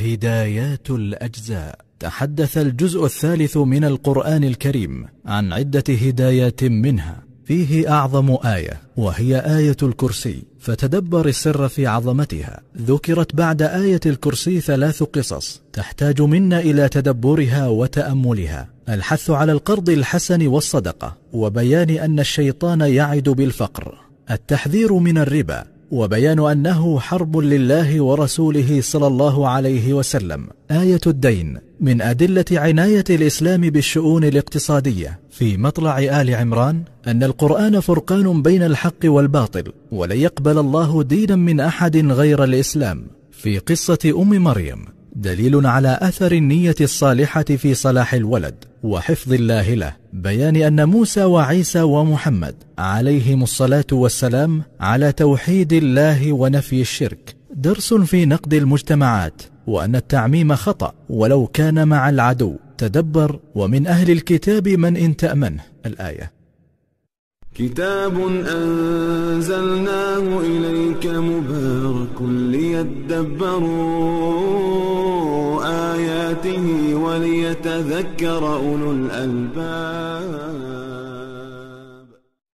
هدايات الأجزاء تحدث الجزء الثالث من القرآن الكريم عن عدة هدايات منها فيه أعظم آية وهي آية الكرسي فتدبر السر في عظمتها ذكرت بعد آية الكرسي ثلاث قصص تحتاج منا إلى تدبرها وتأملها الحث على القرض الحسن والصدقة وبيان أن الشيطان يعد بالفقر التحذير من الربا وبيان أنه حرب لله ورسوله صلى الله عليه وسلم آية الدين من أدلة عناية الإسلام بالشؤون الاقتصادية في مطلع آل عمران أن القرآن فرقان بين الحق والباطل ولن يقبل الله دينا من أحد غير الإسلام في قصة أم مريم دليل على اثر النيه الصالحه في صلاح الولد وحفظ الله له بيان ان موسى وعيسى ومحمد عليهم الصلاه والسلام على توحيد الله ونفي الشرك درس في نقد المجتمعات وان التعميم خطا ولو كان مع العدو تدبر ومن اهل الكتاب من ان تامنه الايه كتاب أنزلناه إليك مبارك ليدبروا يتذكر أولو الألباب